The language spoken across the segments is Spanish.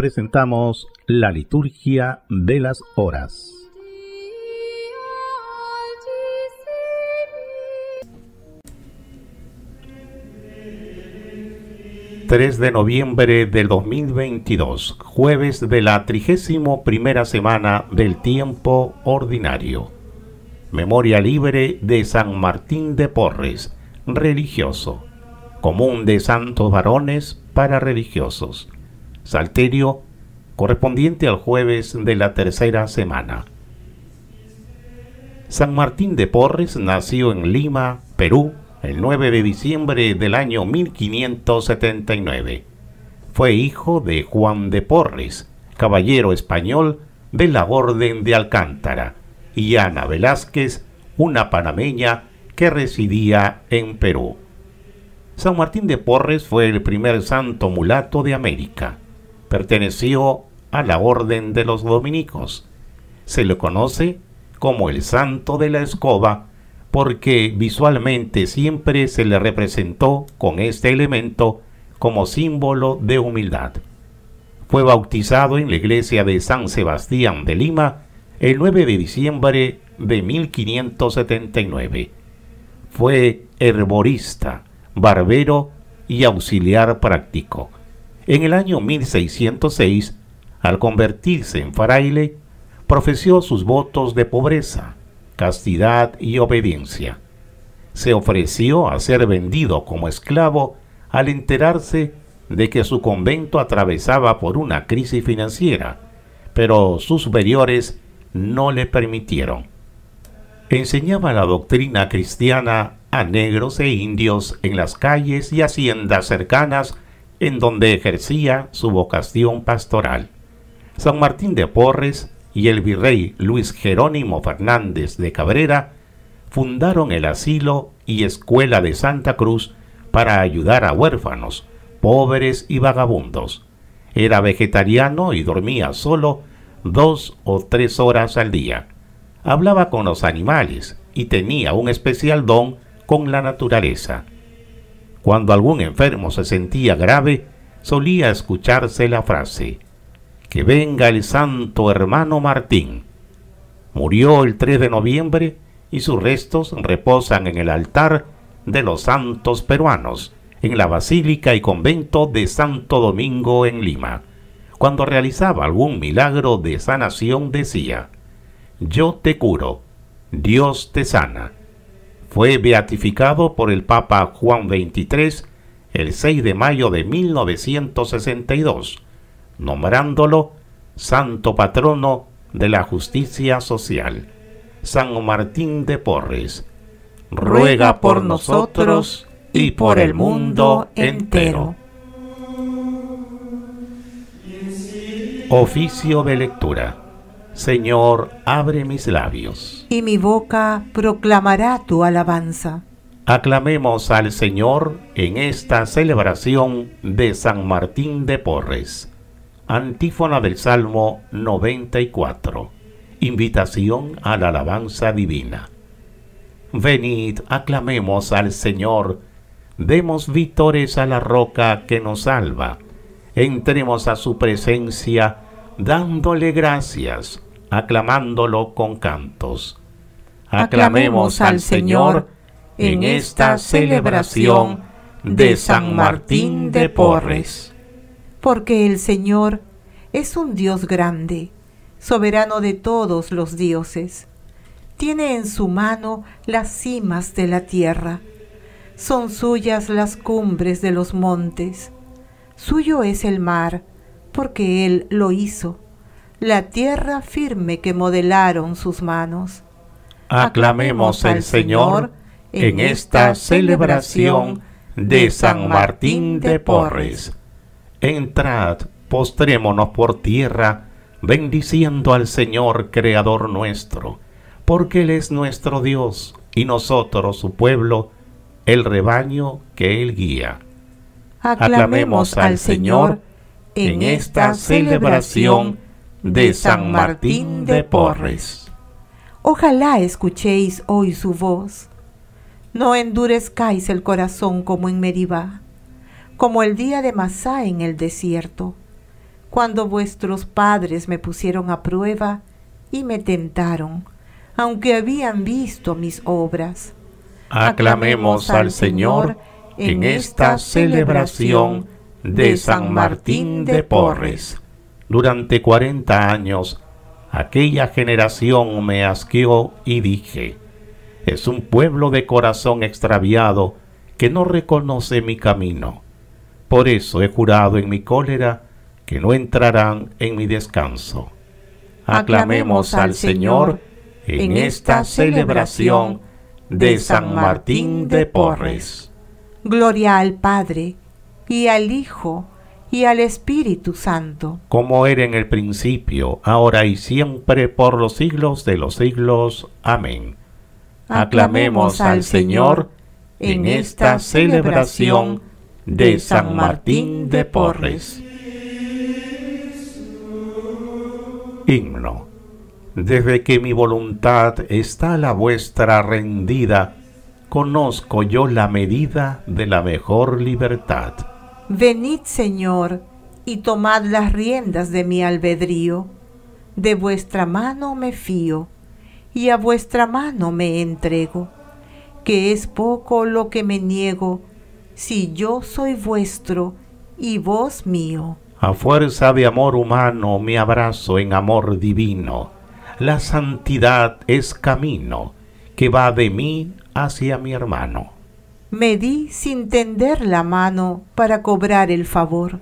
presentamos la liturgia de las horas. ...3 de noviembre del 2022... ...jueves de la 31 primera semana... ...del tiempo ordinario... ...memoria libre de San Martín de Porres... ...religioso... ...común de santos varones para religiosos... Salterio correspondiente al jueves de la tercera semana. San Martín de Porres nació en Lima, Perú, el 9 de diciembre del año 1579. Fue hijo de Juan de Porres, caballero español de la Orden de Alcántara, y Ana Velázquez, una panameña que residía en Perú. San Martín de Porres fue el primer santo mulato de América perteneció a la orden de los dominicos. Se le conoce como el santo de la escoba porque visualmente siempre se le representó con este elemento como símbolo de humildad. Fue bautizado en la iglesia de San Sebastián de Lima el 9 de diciembre de 1579. Fue herborista, barbero y auxiliar práctico en el año 1606, al convertirse en faraile, profesió sus votos de pobreza, castidad y obediencia. Se ofreció a ser vendido como esclavo al enterarse de que su convento atravesaba por una crisis financiera, pero sus superiores no le permitieron. Enseñaba la doctrina cristiana a negros e indios en las calles y haciendas cercanas en donde ejercía su vocación pastoral. San Martín de Porres y el virrey Luis Jerónimo Fernández de Cabrera fundaron el asilo y escuela de Santa Cruz para ayudar a huérfanos, pobres y vagabundos. Era vegetariano y dormía solo dos o tres horas al día. Hablaba con los animales y tenía un especial don con la naturaleza. Cuando algún enfermo se sentía grave, solía escucharse la frase, que venga el santo hermano Martín. Murió el 3 de noviembre y sus restos reposan en el altar de los santos peruanos, en la Basílica y Convento de Santo Domingo en Lima. Cuando realizaba algún milagro de sanación decía, Yo te curo, Dios te sana fue beatificado por el Papa Juan XXIII el 6 de mayo de 1962, nombrándolo Santo Patrono de la Justicia Social, San Martín de Porres. Ruega por nosotros y por el mundo entero. Oficio de lectura. Señor, abre mis labios. Y mi boca proclamará tu alabanza. Aclamemos al Señor en esta celebración de San Martín de Porres. Antífona del Salmo 94. Invitación a la alabanza divina. Venid, aclamemos al Señor. Demos vítores a la roca que nos salva. Entremos a su presencia dándole gracias aclamándolo con cantos. Aclamemos al Señor en esta celebración de San Martín de Porres. Porque el Señor es un Dios grande, soberano de todos los dioses. Tiene en su mano las cimas de la tierra. Son suyas las cumbres de los montes. Suyo es el mar, porque Él lo hizo la tierra firme que modelaron sus manos. Aclamemos al Señor en esta celebración de San Martín de Porres. Entrad, postrémonos por tierra, bendiciendo al Señor Creador nuestro, porque Él es nuestro Dios y nosotros su pueblo, el rebaño que Él guía. Aclamemos al Señor en esta celebración de San Martín de Porres. Ojalá escuchéis hoy su voz. No endurezcáis el corazón como en Meribá, como el día de Masá en el desierto, cuando vuestros padres me pusieron a prueba y me tentaron, aunque habían visto mis obras. Aclamemos al Señor en esta celebración de San Martín de Porres. Durante cuarenta años, aquella generación me asqueó y dije, es un pueblo de corazón extraviado que no reconoce mi camino. Por eso he jurado en mi cólera que no entrarán en mi descanso. Aclamemos al Señor en esta celebración de San Martín de Porres. Gloria al Padre y al Hijo y al Espíritu Santo. Como era en el principio, ahora y siempre, por los siglos de los siglos. Amén. Aclamemos al Señor en esta celebración de San Martín de Porres. Himno. Desde que mi voluntad está a la vuestra rendida, conozco yo la medida de la mejor libertad Venid, Señor, y tomad las riendas de mi albedrío. De vuestra mano me fío, y a vuestra mano me entrego, que es poco lo que me niego, si yo soy vuestro y vos mío. A fuerza de amor humano me abrazo en amor divino. La santidad es camino que va de mí hacia mi hermano. Me di sin tender la mano para cobrar el favor.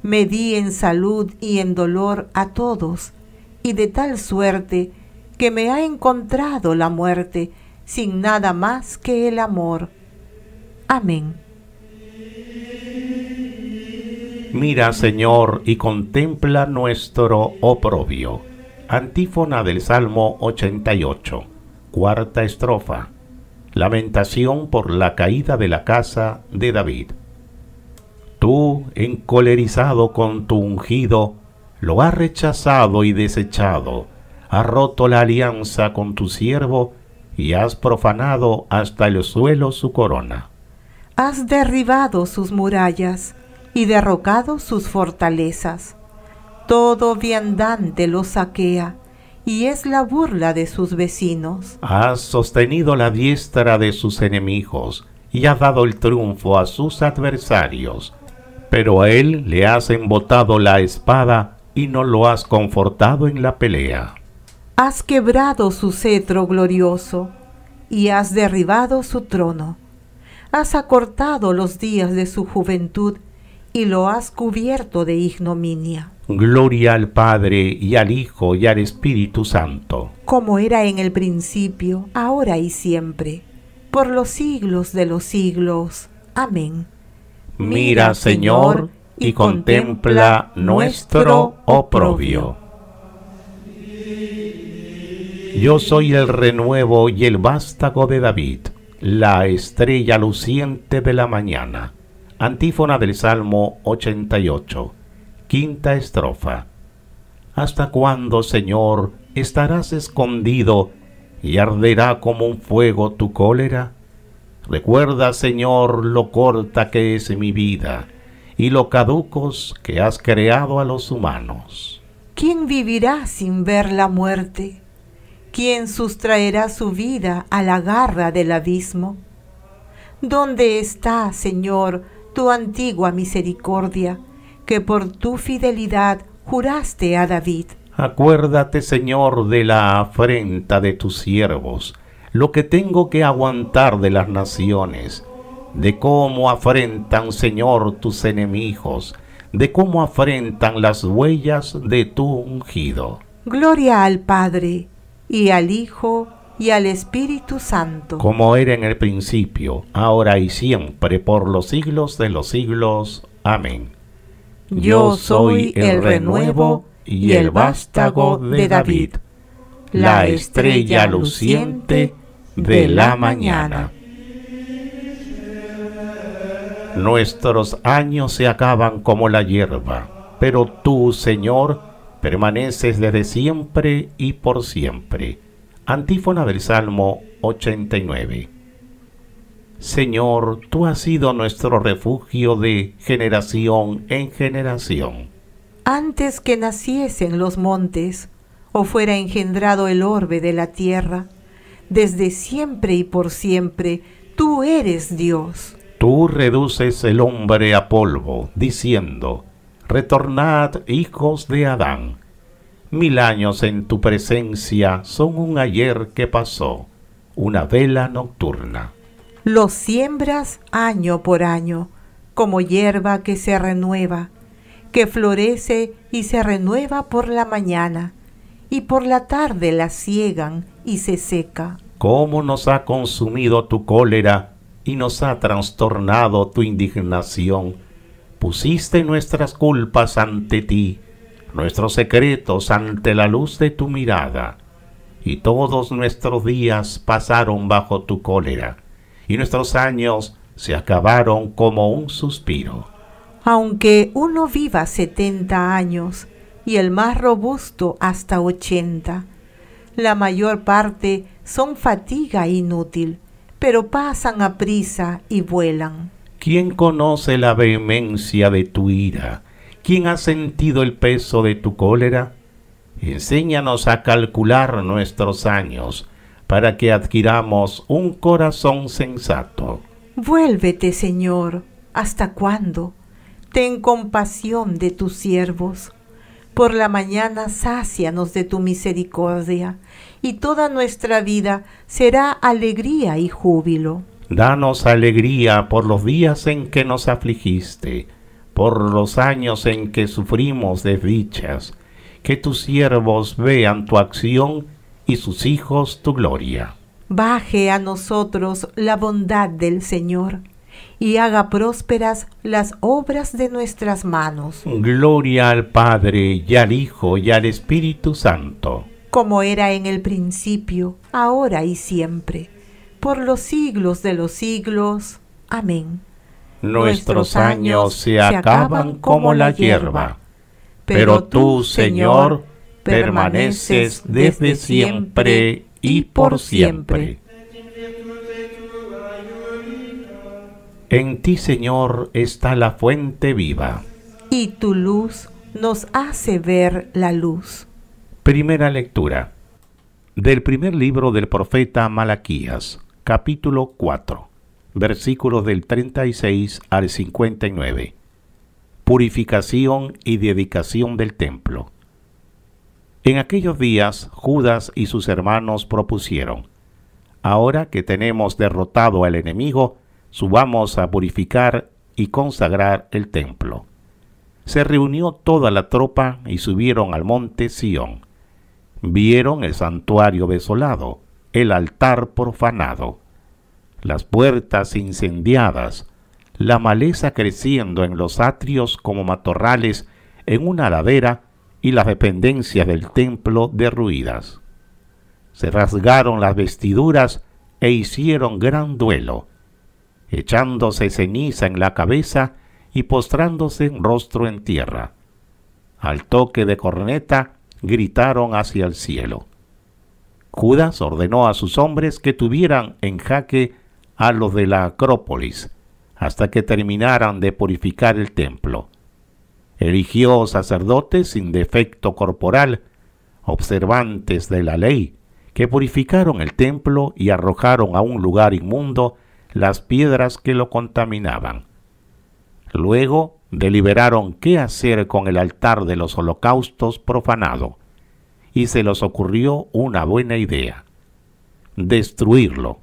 Me di en salud y en dolor a todos, y de tal suerte que me ha encontrado la muerte sin nada más que el amor. Amén. Mira, Señor, y contempla nuestro oprobio. Antífona del Salmo 88, cuarta estrofa lamentación por la caída de la casa de David. Tú, encolerizado con tu ungido, lo has rechazado y desechado, has roto la alianza con tu siervo y has profanado hasta el suelo su corona. Has derribado sus murallas y derrocado sus fortalezas. Todo viandante lo saquea y es la burla de sus vecinos. Has sostenido la diestra de sus enemigos y ha dado el triunfo a sus adversarios, pero a él le has embotado la espada y no lo has confortado en la pelea. Has quebrado su cetro glorioso y has derribado su trono. Has acortado los días de su juventud y lo has cubierto de ignominia. Gloria al Padre y al Hijo y al Espíritu Santo. Como era en el principio, ahora y siempre, por los siglos de los siglos. Amén. Mira, Señor, y contempla nuestro oprobio. Yo soy el renuevo y el vástago de David, la estrella luciente de la mañana. Antífona del Salmo 88. Quinta estrofa. ¿Hasta cuándo, Señor, estarás escondido y arderá como un fuego tu cólera? Recuerda, Señor, lo corta que es mi vida y lo caducos que has creado a los humanos. ¿Quién vivirá sin ver la muerte? ¿Quién sustraerá su vida a la garra del abismo? ¿Dónde está, Señor, tu antigua misericordia, que por tu fidelidad juraste a David. Acuérdate, Señor, de la afrenta de tus siervos, lo que tengo que aguantar de las naciones, de cómo afrentan, Señor, tus enemigos, de cómo afrentan las huellas de tu ungido. Gloria al Padre, y al Hijo, y al Espíritu Santo. Como era en el principio, ahora y siempre, por los siglos de los siglos. Amén. Yo soy el renuevo y el vástago de David, la estrella luciente de la mañana. Nuestros años se acaban como la hierba, pero tú, Señor, permaneces desde siempre y por siempre. Antífona del Salmo 89. Señor, tú has sido nuestro refugio de generación en generación. Antes que naciesen los montes, o fuera engendrado el orbe de la tierra, desde siempre y por siempre, tú eres Dios. Tú reduces el hombre a polvo, diciendo, Retornad, hijos de Adán Mil años en tu presencia son un ayer que pasó, una vela nocturna. Lo siembras año por año, como hierba que se renueva, que florece y se renueva por la mañana, y por la tarde la ciegan y se seca. ¿Cómo nos ha consumido tu cólera y nos ha trastornado tu indignación? Pusiste nuestras culpas ante ti nuestros secretos ante la luz de tu mirada, y todos nuestros días pasaron bajo tu cólera, y nuestros años se acabaron como un suspiro. Aunque uno viva setenta años y el más robusto hasta ochenta, la mayor parte son fatiga inútil, pero pasan a prisa y vuelan. ¿Quién conoce la vehemencia de tu ira? ¿Quién ha sentido el peso de tu cólera? Enséñanos a calcular nuestros años para que adquiramos un corazón sensato. Vuélvete, Señor, ¿hasta cuándo? Ten compasión de tus siervos. Por la mañana sácianos de tu misericordia, y toda nuestra vida será alegría y júbilo. Danos alegría por los días en que nos afligiste por los años en que sufrimos desdichas, que tus siervos vean tu acción y sus hijos tu gloria. Baje a nosotros la bondad del Señor y haga prósperas las obras de nuestras manos. Gloria al Padre y al Hijo y al Espíritu Santo. Como era en el principio, ahora y siempre, por los siglos de los siglos. Amén nuestros años se acaban como la hierba, pero tú, Señor, permaneces desde siempre y por siempre. En ti, Señor, está la fuente viva. Y tu luz nos hace ver la luz. Primera lectura del primer libro del profeta Malaquías, capítulo 4 versículos del 36 al 59. Purificación y dedicación del templo. En aquellos días Judas y sus hermanos propusieron, Ahora que tenemos derrotado al enemigo, subamos a purificar y consagrar el templo. Se reunió toda la tropa y subieron al monte Sión. Vieron el santuario desolado, el altar profanado las puertas incendiadas, la maleza creciendo en los atrios como matorrales en una ladera y las dependencias del templo derruidas. Se rasgaron las vestiduras e hicieron gran duelo, echándose ceniza en la cabeza y postrándose en rostro en tierra. Al toque de corneta gritaron hacia el cielo. Judas ordenó a sus hombres que tuvieran en jaque a los de la Acrópolis hasta que terminaran de purificar el templo. Eligió sacerdotes sin defecto corporal, observantes de la ley, que purificaron el templo y arrojaron a un lugar inmundo las piedras que lo contaminaban. Luego deliberaron qué hacer con el altar de los holocaustos profanado, y se les ocurrió una buena idea, destruirlo.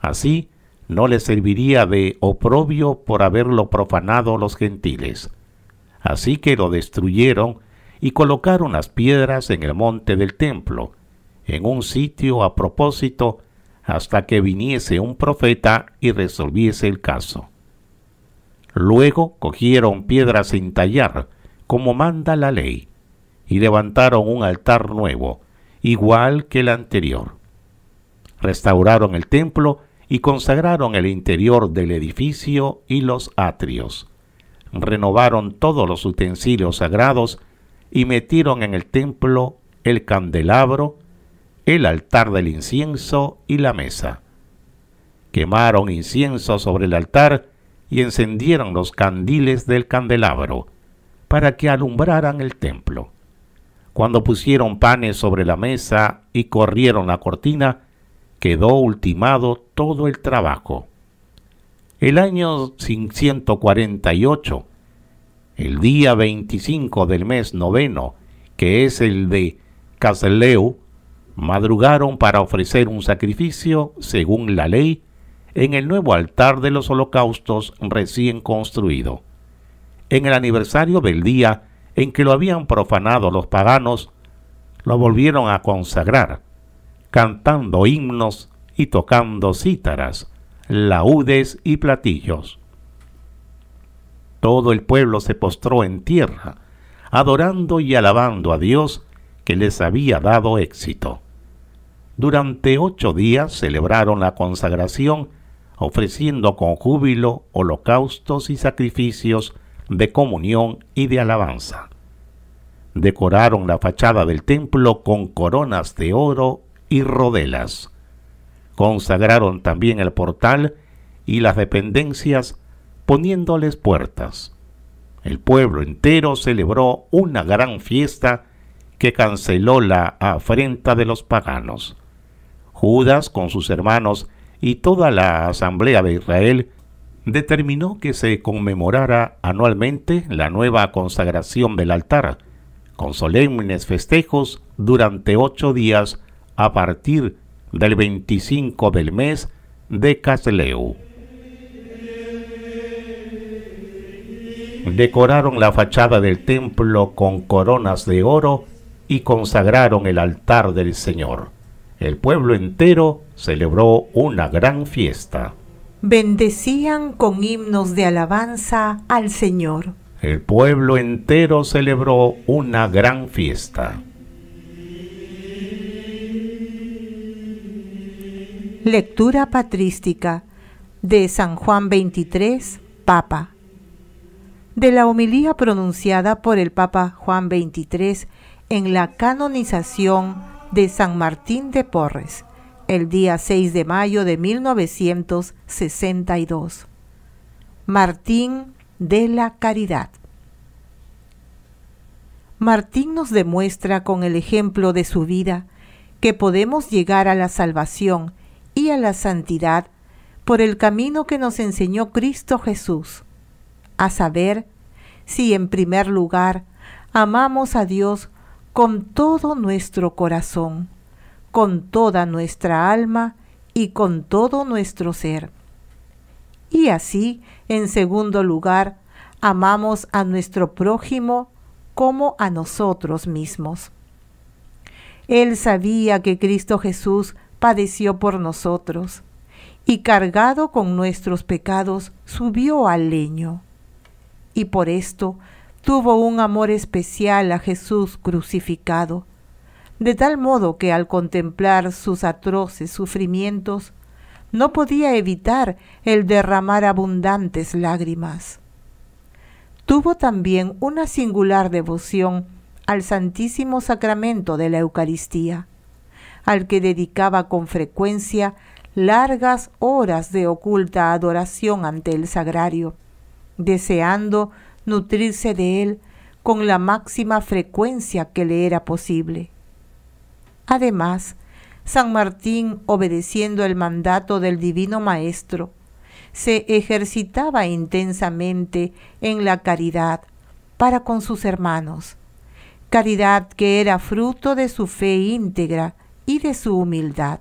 Así no le serviría de oprobio por haberlo profanado los gentiles. Así que lo destruyeron y colocaron las piedras en el monte del templo, en un sitio a propósito, hasta que viniese un profeta y resolviese el caso. Luego cogieron piedras sin tallar, como manda la ley, y levantaron un altar nuevo, igual que el anterior. Restauraron el templo y consagraron el interior del edificio y los atrios. Renovaron todos los utensilios sagrados y metieron en el templo el candelabro, el altar del incienso y la mesa. Quemaron incienso sobre el altar y encendieron los candiles del candelabro para que alumbraran el templo. Cuando pusieron panes sobre la mesa y corrieron la cortina, quedó ultimado todo el trabajo. El año 548, el día 25 del mes noveno, que es el de Casleu, madrugaron para ofrecer un sacrificio, según la ley, en el nuevo altar de los holocaustos recién construido. En el aniversario del día en que lo habían profanado los paganos, lo volvieron a consagrar cantando himnos y tocando cítaras, laúdes y platillos. Todo el pueblo se postró en tierra, adorando y alabando a Dios que les había dado éxito. Durante ocho días celebraron la consagración, ofreciendo con júbilo holocaustos y sacrificios de comunión y de alabanza. Decoraron la fachada del templo con coronas de oro y rodelas. Consagraron también el portal y las dependencias poniéndoles puertas. El pueblo entero celebró una gran fiesta que canceló la afrenta de los paganos. Judas con sus hermanos y toda la asamblea de Israel determinó que se conmemorara anualmente la nueva consagración del altar, con solemnes festejos durante ocho días a partir del 25 del mes de Casleu. Decoraron la fachada del templo con coronas de oro y consagraron el altar del Señor. El pueblo entero celebró una gran fiesta. Bendecían con himnos de alabanza al Señor. El pueblo entero celebró una gran fiesta. Lectura patrística de San Juan 23, Papa. De la homilía pronunciada por el Papa Juan 23 en la canonización de San Martín de Porres, el día 6 de mayo de 1962. Martín de la Caridad. Martín nos demuestra con el ejemplo de su vida que podemos llegar a la salvación y a la santidad por el camino que nos enseñó Cristo Jesús, a saber, si en primer lugar amamos a Dios con todo nuestro corazón, con toda nuestra alma y con todo nuestro ser. Y así, en segundo lugar, amamos a nuestro prójimo como a nosotros mismos. Él sabía que Cristo Jesús padeció por nosotros, y cargado con nuestros pecados subió al leño. Y por esto tuvo un amor especial a Jesús crucificado, de tal modo que al contemplar sus atroces sufrimientos, no podía evitar el derramar abundantes lágrimas. Tuvo también una singular devoción al Santísimo Sacramento de la Eucaristía al que dedicaba con frecuencia largas horas de oculta adoración ante el sagrario, deseando nutrirse de él con la máxima frecuencia que le era posible. Además, San Martín, obedeciendo el mandato del Divino Maestro, se ejercitaba intensamente en la caridad para con sus hermanos, caridad que era fruto de su fe íntegra y de su humildad.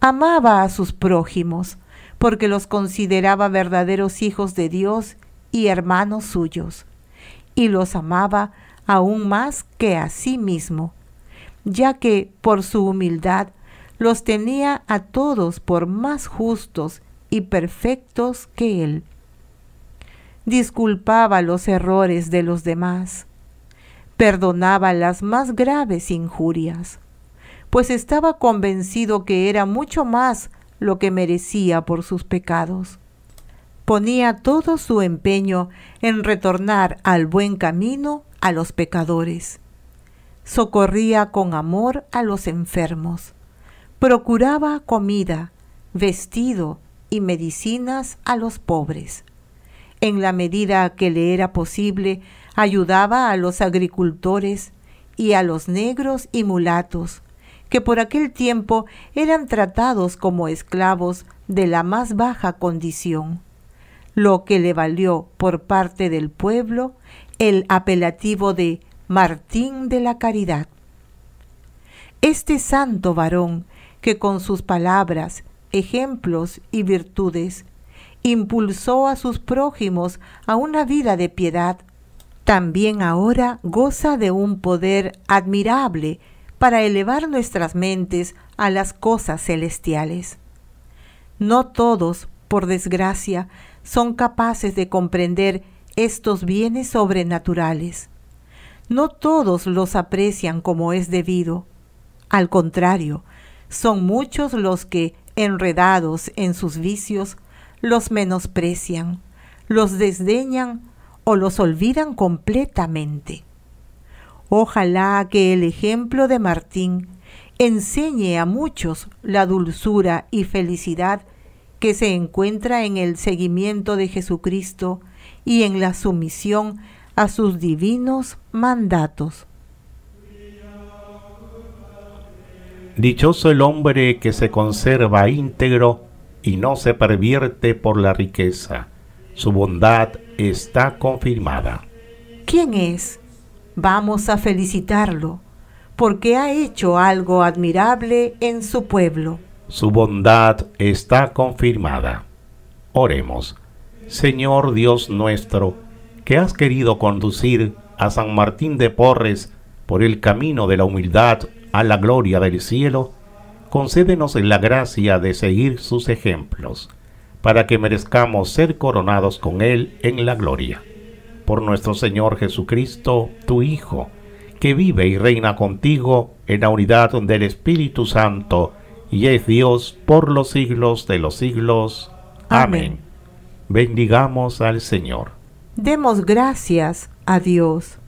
Amaba a sus prójimos porque los consideraba verdaderos hijos de Dios y hermanos suyos, y los amaba aún más que a sí mismo, ya que por su humildad los tenía a todos por más justos y perfectos que él. Disculpaba los errores de los demás, perdonaba las más graves injurias, pues estaba convencido que era mucho más lo que merecía por sus pecados. Ponía todo su empeño en retornar al buen camino a los pecadores. Socorría con amor a los enfermos. Procuraba comida, vestido y medicinas a los pobres. En la medida que le era posible, ayudaba a los agricultores y a los negros y mulatos, que por aquel tiempo eran tratados como esclavos de la más baja condición, lo que le valió por parte del pueblo el apelativo de Martín de la Caridad. Este santo varón, que con sus palabras, ejemplos y virtudes, impulsó a sus prójimos a una vida de piedad, también ahora goza de un poder admirable para elevar nuestras mentes a las cosas celestiales. No todos, por desgracia, son capaces de comprender estos bienes sobrenaturales. No todos los aprecian como es debido. Al contrario, son muchos los que, enredados en sus vicios, los menosprecian, los desdeñan o los olvidan completamente. Ojalá que el ejemplo de Martín enseñe a muchos la dulzura y felicidad que se encuentra en el seguimiento de Jesucristo y en la sumisión a sus divinos mandatos. Dichoso el hombre que se conserva íntegro y no se pervierte por la riqueza. Su bondad está confirmada. ¿Quién es Vamos a felicitarlo porque ha hecho algo admirable en su pueblo. Su bondad está confirmada. Oremos, Señor Dios nuestro, que has querido conducir a San Martín de Porres por el camino de la humildad a la gloria del cielo, concédenos la gracia de seguir sus ejemplos, para que merezcamos ser coronados con él en la gloria por nuestro Señor Jesucristo, tu Hijo, que vive y reina contigo en la unidad del Espíritu Santo, y es Dios por los siglos de los siglos. Amén. Bendigamos al Señor. Demos gracias a Dios.